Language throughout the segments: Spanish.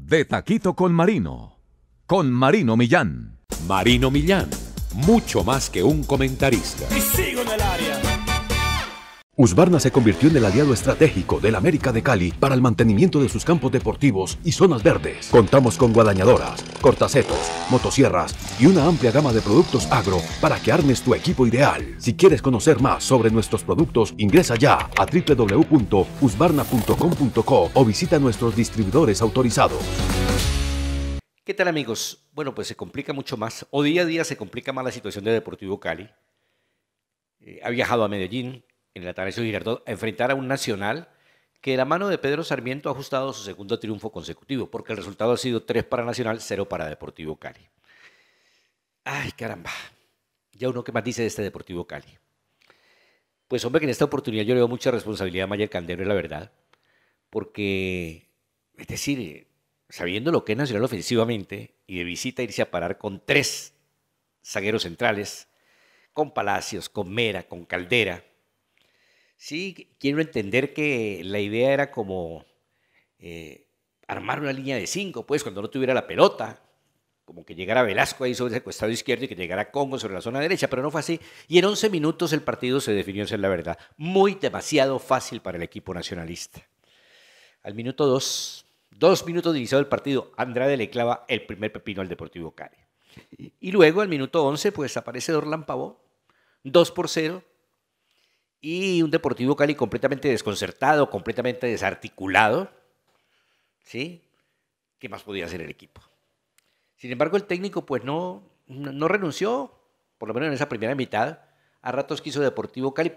De Taquito con Marino. Con Marino Millán. Marino Millán, mucho más que un comentarista. Y sigo en el área. Usbarna se convirtió en el aliado estratégico del América de Cali para el mantenimiento de sus campos deportivos y zonas verdes. Contamos con guadañadoras, cortacetos, motosierras y una amplia gama de productos agro para que armes tu equipo ideal. Si quieres conocer más sobre nuestros productos, ingresa ya a www.usbarna.com.co o visita nuestros distribuidores autorizados. ¿Qué tal amigos? Bueno, pues se complica mucho más, o día a día se complica más la situación de Deportivo Cali. Eh, ha viajado a Medellín, en el Atanasio de enfrentar a un Nacional que de la mano de Pedro Sarmiento ha ajustado su segundo triunfo consecutivo, porque el resultado ha sido 3 para Nacional, 0 para Deportivo Cali. Ay, caramba. Ya uno que más dice de este Deportivo Cali. Pues hombre, que en esta oportunidad yo le doy mucha responsabilidad a Mayer Candero, la verdad, porque, es decir, sabiendo lo que es Nacional ofensivamente y de visita irse a parar con tres zagueros centrales, con Palacios, con Mera, con Caldera, Sí, quiero entender que la idea era como eh, armar una línea de cinco, pues cuando no tuviera la pelota, como que llegara Velasco ahí sobre el costado izquierdo y que llegara Congo sobre la zona derecha, pero no fue así. Y en 11 minutos el partido se definió en ser la verdad. Muy demasiado fácil para el equipo nacionalista. Al minuto 2, dos minutos de iniciado el partido, Andrade le clava el primer pepino al Deportivo Cali. Y luego al minuto 11, pues aparece Dorlan Pavó, 2 por 0, y un Deportivo Cali completamente desconcertado, completamente desarticulado, ¿sí? ¿Qué más podía hacer el equipo? Sin embargo, el técnico pues no, no renunció, por lo menos en esa primera mitad, a ratos quiso Deportivo Cali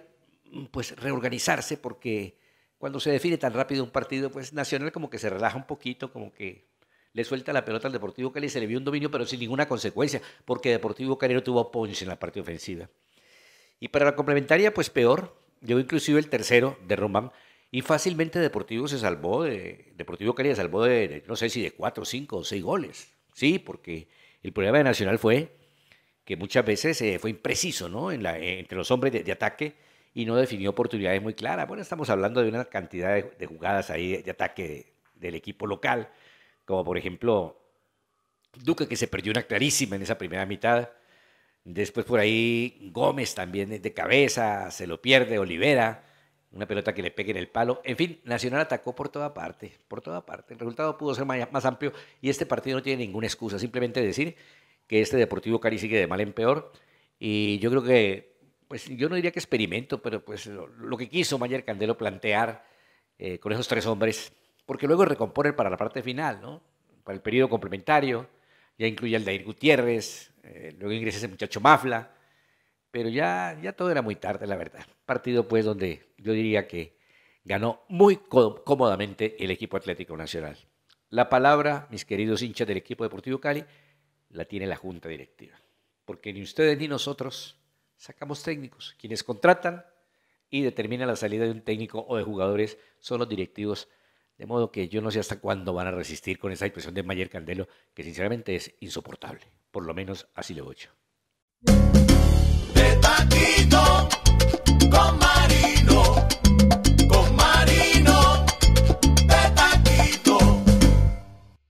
mm, pues reorganizarse porque cuando se define tan rápido un partido, pues Nacional como que se relaja un poquito, como que le suelta la pelota al Deportivo Cali, se le vio un dominio, pero sin ninguna consecuencia, porque Deportivo Cali no tuvo punch en la parte ofensiva. Y para la complementaria, pues peor, llegó inclusive el tercero de Román y fácilmente Deportivo se salvó, de, Deportivo Cali se salvó de, no sé si de cuatro, cinco o seis goles. Sí, porque el problema de Nacional fue que muchas veces eh, fue impreciso ¿no? en la, entre los hombres de, ataque y no definió oportunidades muy claras. Bueno, estamos hablando de una cantidad de, jugadas ahí de ataque del equipo local, como por ejemplo Duque que se perdió una clarísima en esa primera mitad, Después por ahí Gómez también de cabeza, se lo pierde, Olivera, una pelota que le pegue en el palo. En fin, Nacional atacó por toda parte, por toda parte. El resultado pudo ser más, amplio y este partido no tiene ninguna excusa. Simplemente decir que este Deportivo Cali sigue de mal en peor y yo creo que, pues yo no diría que experimento, pero pues lo, que quiso Mayer Candelo plantear eh, con esos tres hombres, porque luego recomponer para la parte final, ¿no? Para el periodo complementario, ya incluye al Dair Gutiérrez, eh, luego ingresa ese muchacho Mafla, pero ya, ya todo era muy tarde, la verdad. Partido pues donde yo diría que ganó muy cómodamente el equipo Atlético Nacional. La palabra, mis queridos hinchas del equipo Deportivo Cali, la tiene la Junta Directiva, porque ni ustedes ni nosotros sacamos técnicos. Quienes contratan y determinan la salida de un técnico o de jugadores son los directivos. De modo que yo no sé hasta cuándo van a resistir con esa expresión de Mayer Candelo, que sinceramente es insoportable por lo menos así lo he hecho.